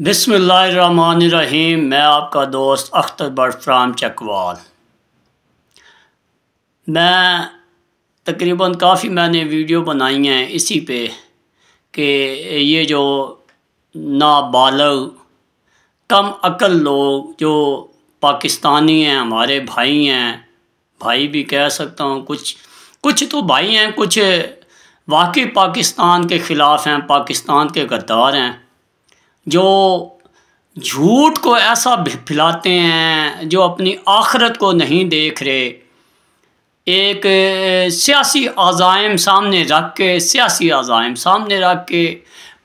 बिसमीम मैं आपका दोस्त अख्तर बरफ्राम चकवाल मैं तकरीबन काफ़ी मैंने वीडियो बनाई हैं इसी पे कि ये जो नाबालग कम अकल लोग जो पाकिस्तानी हैं हमारे भाई हैं भाई भी कह सकता हूँ कुछ कुछ तो भाई हैं कुछ वाकई पाकिस्तान के ख़िलाफ़ हैं पाकिस्तान के गद्दार हैं जो झूठ को ऐसा फैलाते हैं जो अपनी आखरत को नहीं देख रहे एक सियासी अजायम सामने रख के सियासी अजायम सामने रख के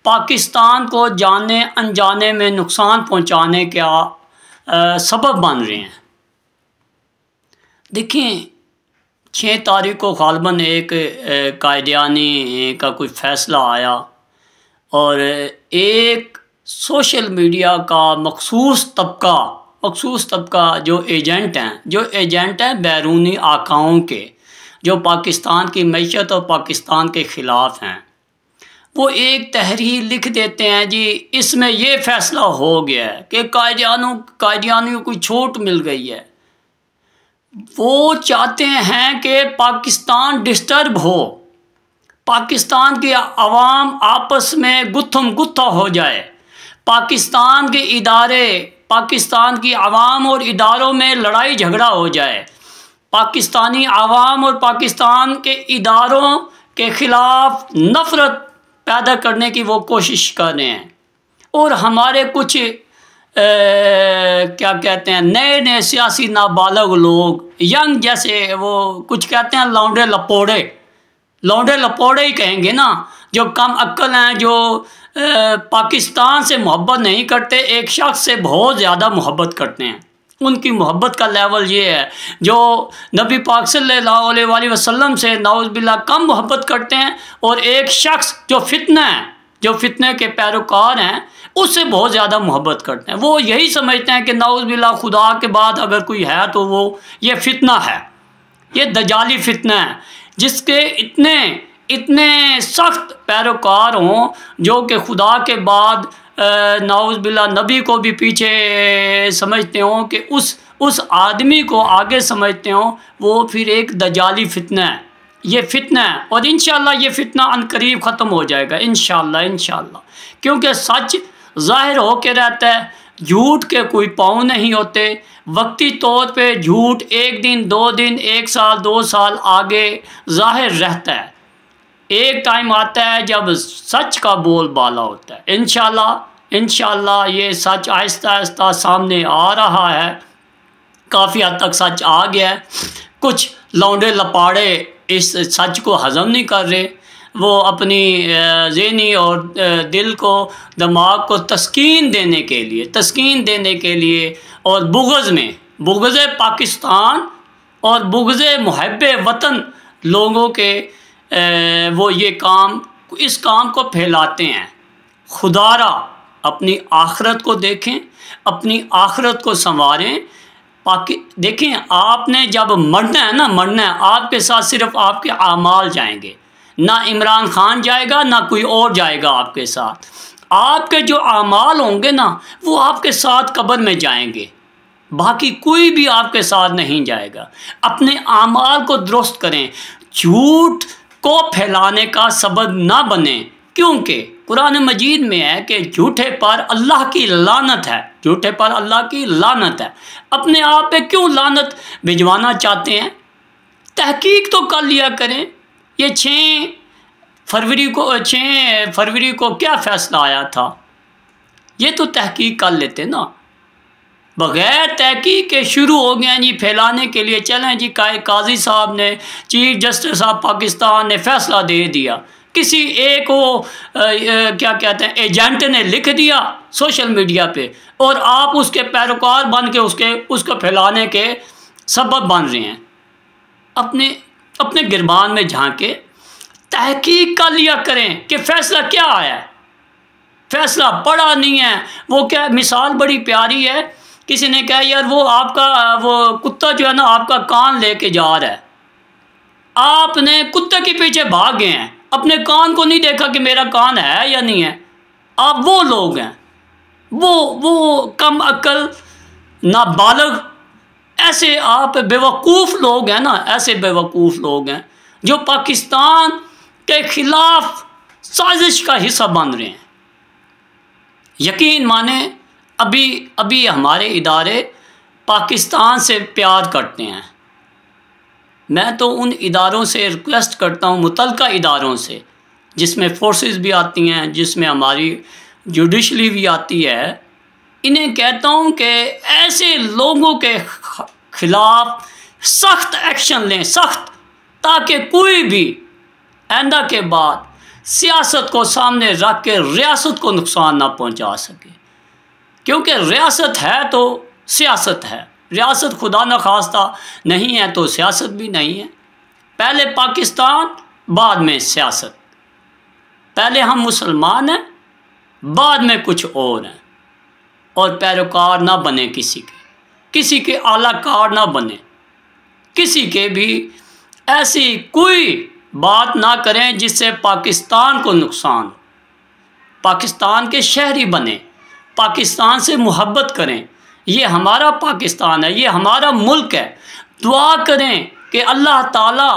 पाकिस्तान को जाने अनजाने में नुकसान पहुंचाने का सबब बन रहे हैं देखें छः तारीख को गालबा एक कायदानी का कोई फ़ैसला आया और एक सोशल मीडिया का मखसूस तबका मखसूस तबका जो एजेंट हैं जो एजेंट हैं बैरूनी आकाओं के जो पाकिस्तान की मीशत और पाकिस्तान के ख़िलाफ़ हैं वो एक तहरीर लिख देते हैं जी इसमें ये फैसला हो गया है कि कायदानों कायदानियों को छूट मिल गई है वो चाहते हैं कि पाकिस्तान डिस्टर्ब हो पाकिस्तान के आवाम आपस में गुत्थम गुत्था हो जाए पाकिस्तान के इदारे पाकिस्तान की आवाम और इदारों में लड़ाई झगड़ा हो जाए पाकिस्तानी आवाम और पाकिस्तान के इदारों के ख़िलाफ़ नफ़रत पैदा करने की वो कोशिश कर रहे हैं और हमारे कुछ ए, क्या कहते हैं नए नए सियासी नाबालग लोग यंग जैसे वो कुछ कहते हैं लौंडे लपोड़े लौटे लपोड़े ही कहेंगे ना जो कम अक्ल हैं जो पाकिस्तान से मोहब्बत नहीं करते एक शख्स से बहुत ज़्यादा मोहब्बत करते हैं उनकी मोहब्बत का लेवल ये है जो नबी पाक सल्लल्लाहु अलैहि वसल्लम से नाउज़बिल्ला कम मोहब्बत करते हैं और एक शख्स जो फितना है जो फितने के पैरोकार हैं उससे बहुत ज़्यादा मोहब्बत करते हैं वो यही समझते हैं कि नाउज़बिल्ला खुदा के बाद अगर कोई है तो वो ये फितना है ये दजाली फितना है जिसके इतने इतने सख्त पैरोकार हों जो कि खुदा के बाद नाउज बिल्ला नबी को भी पीछे समझते हों कि उस उस आदमी को आगे समझते हों वो फिर एक दजाली फितना है ये फितना है और इन ये फितना अनकरीब ख़त्म हो जाएगा इन इन क्योंकि सच ज़ाहिर होकर रहता है झूठ के कोई पाँव नहीं होते वक्ती तौर पे झूठ एक दिन दो दिन एक साल दो साल आगे जाहिर रहता है एक टाइम आता है जब सच का बोल बाला होता है इन इनशाला ये सच आहिस्ता आहिस्ता सामने आ रहा है काफ़ी हद तक सच आ गया है कुछ लौंडे लपाड़े इस सच को हज़म नहीं कर रहे वो अपनी जहनी और दिल को दिमाग को तस्कीन देने के लिए तस्कीन देने के लिए और बुगज़ में बुगज़ पाकिस्तान और बुगज़ महब वतन लोगों के वो ये काम इस काम को फैलाते हैं खुदारा अपनी आखरत को देखें अपनी आखरत को संवारें पाकि देखें आपने जब मरना है ना मरना है आपके साथ सिर्फ आपके आमाल जाएंगे ना इमरान खान जाएगा ना कोई और जाएगा आपके साथ आपके जो अमाल होंगे ना वो आपके साथ कब्र में जाएंगे बाकी कोई भी आपके साथ नहीं जाएगा अपने अमाल को दुरुस्त करें झूठ को फैलाने का सबब ना बने क्योंकि कुरान मजीद में है कि झूठे पर अल्लाह की लानत है झूठे पर अल्लाह की लानत है अपने आप पे क्यों लानत भिजवाना चाहते हैं तहकीक तो कर लिया करें ये छः फरवरी को छः फरवरी को क्या फैसला आया था ये तो तहकीक कर लेते ना बगैर तहकीक के शुरू हो गए जी फैलाने के लिए चलें जी काजी साहब ने चीफ जस्टिस ऑफ पाकिस्तान ने फैसला दे दिया किसी एक वो क्या कहते हैं एजेंट ने लिख दिया सोशल मीडिया पे और आप उसके पैरोकार बन के उसके उसको फैलाने के सबब बन रहे हैं अपने अपने गिरबान में झांके तहकीक कर लिया करें कि फ़ैसला क्या आया है फैसला पड़ा नहीं है वो क्या मिसाल बड़ी प्यारी है किसी ने कहा यार वो आपका वो कुत्ता जो है ना आपका कान लेके जा रहा है आपने कुत्ते के पीछे भाग गए हैं अपने कान को नहीं देखा कि मेरा कान है या नहीं है आप वो लोग हैं वो वो कम अक्ल नाबालग ऐसे आप बेवकूफ़ लोग हैं ना ऐसे बेवकूफ़ लोग हैं जो पाकिस्तान के ख़िलाफ़ साजिश का हिस्सा बन रहे हैं यकीन माने अभी अभी हमारे इदारे पाकिस्तान से प्यार करते हैं मैं तो उन इदारों से रिक्वेस्ट करता हूँ मुतलका इदारों से जिसमें फोर्सेस भी आती हैं जिसमें हमारी जुडिशली भी आती है इन्हें कहता हूँ कि ऐसे लोगों के खिलाफ सख्त एक्शन लें सख्त ताकि कोई भी आंदा के बाद सियासत को सामने रख के रियासत को नुकसान ना पहुंचा सके क्योंकि रियासत है तो सियासत है रियासत खुदा न खास्ता नहीं है तो सियासत भी नहीं है पहले पाकिस्तान बाद में सियासत पहले हम मुसलमान हैं बाद में कुछ और हैं और पैरोकार ना बने किसी के किसी के आला कार ना बने किसी के भी ऐसी कोई बात ना करें जिससे पाकिस्तान को नुकसान पाकिस्तान के शहरी बने पाकिस्तान से मोहब्बत करें ये हमारा पाकिस्तान है ये हमारा मुल्क है दुआ करें कि अल्लाह ताला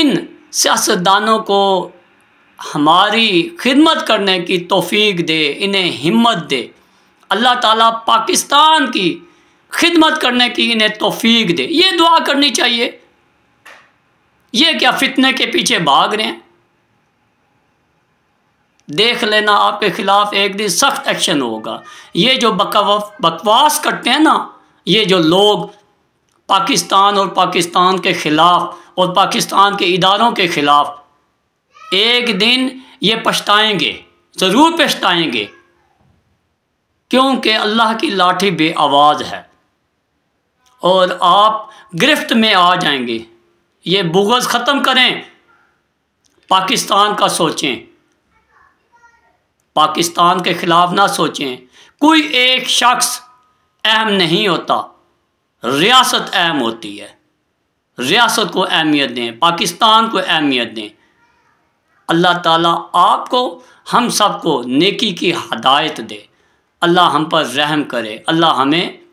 इन सियासतदानों को हमारी खिदमत करने की तोफ़ी दे इन्हें हिम्मत दे अल्लाह ताला पाकिस्तान की खिदमत करने की इन्हें तोफीक दे ये दुआ करनी चाहिए ये क्या फितने के पीछे भाग रहे हैं देख लेना आपके खिलाफ एक दिन सख्त एक्शन होगा ये जो बकवास करते हैं ना ये जो लोग पाकिस्तान और पाकिस्तान के ख़िलाफ़ और पाकिस्तान के इदारों के ख़िलाफ़ एक दिन ये पछताएंगे ज़रूर पछताएंगे क्योंकि अल्लाह की लाठी बे आवाज है और आप गिरफ्त में आ जाएंगे ये बुगज़ ख़त्म करें पाकिस्तान का सोचें पाकिस्तान के ख़िलाफ़ ना सोचें कोई एक शख्स अहम नहीं होता रियासत अहम होती है रियासत को अहमियत दें पाकिस्तान को अहमियत दें अल्लाह ताला आपको हम सबको नेकी की हदायत दे अल्लाह हम पर रहम करे अल्लाह हमें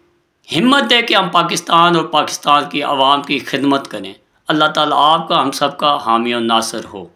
हिम्मत है कि हम पाकिस्तान और पाकिस्तान की आवाम की खिदमत करें अल्लाह ताला आपका हम सब का हामी और नासर हो